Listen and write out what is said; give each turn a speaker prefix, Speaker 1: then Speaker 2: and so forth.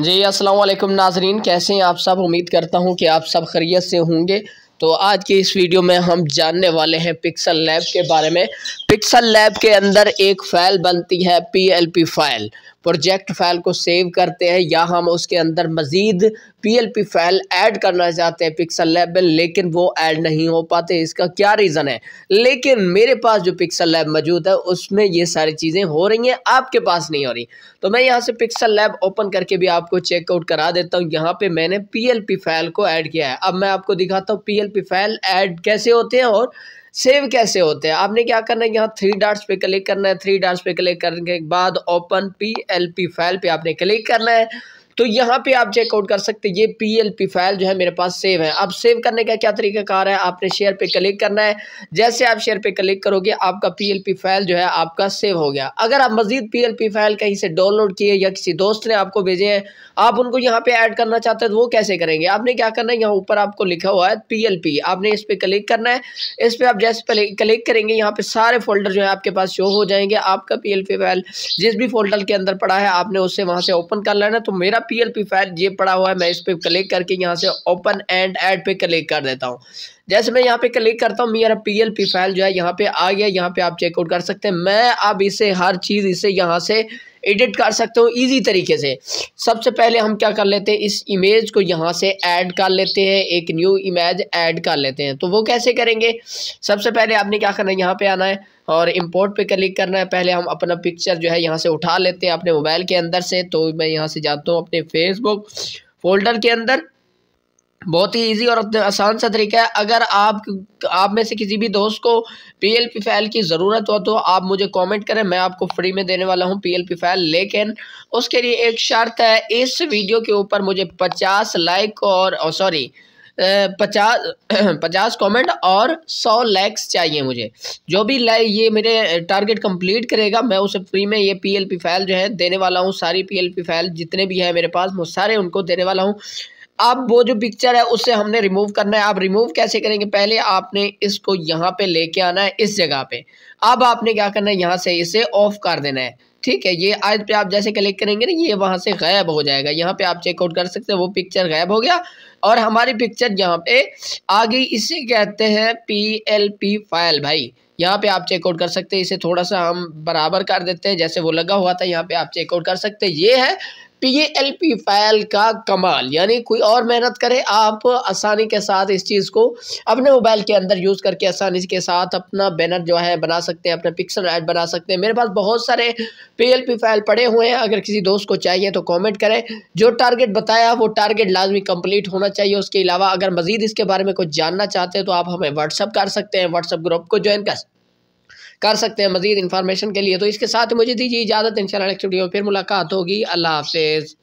Speaker 1: जी अस्सलाम वालेकुम नाजरीन कैसे हैं आप सब उम्मीद करता हूं कि आप सब खरीत से होंगे तो आज के इस वीडियो में हम जानने वाले हैं पिक्सल लैब के बारे में पिक्सल लैब के अंदर एक फ़ाइल बनती है पीएलपी फाइल प्रोजेक्ट फाइल को सेव करते हैं या हम उसके अंदर मज़ीद पी फाइल ऐड करना चाहते हैं पिक्सल लैब में लेकिन वो ऐड नहीं हो पाते इसका क्या रीज़न है लेकिन मेरे पास जो पिक्सल लैब मौजूद है उसमें ये सारी चीज़ें हो रही हैं आपके पास नहीं हो रही तो मैं यहाँ से पिक्सल लैब ओपन करके भी आपको चेकआउट करा देता हूँ यहाँ पर मैंने पी फाइल को ऐड किया है अब मैं आपको दिखाता हूँ पी फाइल ऐड कैसे होते हैं और सेव कैसे होते हैं आपने क्या करना है यहाँ थ्री डार्ट्स पे क्लिक करना है थ्री डार्ट्स पे क्लिक करने के बाद open P L P file पर आपने क्लिक करना है तो यहाँ पे आप चेकआउट कर सकते हैं ये पीएलपी फाइल जो है मेरे पास सेव है अब सेव करने का क्या तरीका कार है आपने शेयर पे क्लिक करना है जैसे आप शेयर पे क्लिक करोगे आपका पीएलपी फाइल जो है आपका सेव हो गया अगर आप मजीद पीएलपी फाइल कहीं से डाउनलोड किए या किसी दोस्त ने आपको भेजे हैं आप उनको यहाँ पे ऐड करना चाहते हैं तो वो कैसे करेंगे आपने क्या करना है यहाँ ऊपर आपको लिखा हुआ है पी आपने इस पर क्लिक करना है इस पर आप जैसे क्लिक करेंगे यहाँ पे सारे फोल्डर जो है आपके पास शो हो जाएंगे आपका पी फाइल जिस भी फोल्डर के अंदर पड़ा है आपने उससे वहाँ से ओपन कर लेना तो मेरा पी एल पी फाइल ये पड़ा हुआ है मैं इस पर क्लिक करके यहाँ से ओपन एंड एड पे क्लिक कर देता हूँ जैसे मैं यहाँ पे क्लिक करता हूँ मेरा पी एल पी फाइल जो है यहाँ पे आ गया यहाँ पे आप चेकआउट कर सकते हैं मैं अब इसे हर चीज़ इसे यहाँ से एडिट कर सकते हो इजी तरीके से सबसे पहले हम क्या कर लेते हैं इस इमेज को यहाँ से ऐड कर लेते हैं एक न्यू इमेज ऐड कर लेते हैं तो वो कैसे करेंगे सबसे पहले आपने क्या करना है यहाँ पर आना है और इंपोर्ट पे क्लिक करना है पहले हम अपना पिक्चर जो है यहाँ से उठा लेते हैं अपने मोबाइल के अंदर से तो मैं यहाँ से जाता हूँ अपने फेसबुक फोल्डर के अंदर बहुत ही इजी और आसान सा तरीका है अगर आप आप में से किसी भी दोस्त को पी एल पी फाइल की ज़रूरत हो तो आप मुझे कमेंट करें मैं आपको फ्री में देने वाला हूं पी एल पी फाइल लेकिन उसके लिए एक शर्त है इस वीडियो के ऊपर मुझे पचास लाइक और सॉरी oh, पचास पचास कमेंट और सौ लाइक्स चाहिए मुझे जो भी लाइक ये मेरे टारगेट कंप्लीट करेगा मैं उसे फ्री में ये पी एल पी फाइल जो है देने वाला हूँ सारी पी एल पी फाइल जितने भी हैं मेरे पास मैं सारे उनको देने वाला हूँ अब वो जो पिक्चर है उससे हमने रिमूव करना है आप रिमूव कैसे करेंगे पहले आपने इसको यहाँ पे लेके आना है इस जगह पे अब आपने क्या करना है यहाँ से इसे ऑफ कर देना है ठीक है ये आज पे आप जैसे क्लिक करेंगे ना ये वहाँ से गायब हो जाएगा यहाँ पे आप चेकआउट कर सकते हैं वो पिक्चर गायब हो गया और हमारी पिक्चर यहाँ पे आ गई इसे कहते हैं पी एल पी फाइल भाई यहाँ पे आप चेकआउट कर सकते हैं इसे थोड़ा सा हम बराबर कर देते हैं जैसे वो लगा हुआ था यहाँ पे आप चेकआउट कर सकते हैं ये है पी फाइल का कमाल यानी कोई और मेहनत करे आप आसानी के साथ इस चीज़ को अपने मोबाइल के अंदर यूज़ करके आसानी के साथ अपना बैनर जो है बना सकते हैं अपना पिक्सल ऐड बना सकते हैं मेरे पास बहुत सारे पी फाइल पड़े हुए हैं अगर किसी दोस्त को चाहिए तो कॉमेंट करें जो टारगेट बताया वो टारगेट लाजमी कम्प्लीट होना चाहिए उसके अलावा अगर मज़ीद इसके बारे में कुछ जानना चाहते हैं तो आप हमें व्हाट्सअप कर सकते हैं व्हाट्सअप ग्रुप को ज्वाइन कर सकते कर सकते हैं मजीद इन्फॉर्मेशन के लिए तो इसके साथ मुझे दीजिए इजाज़त इन नेक्स्ट वीडियो फिर मुलाकात होगी अल्लाह हाफ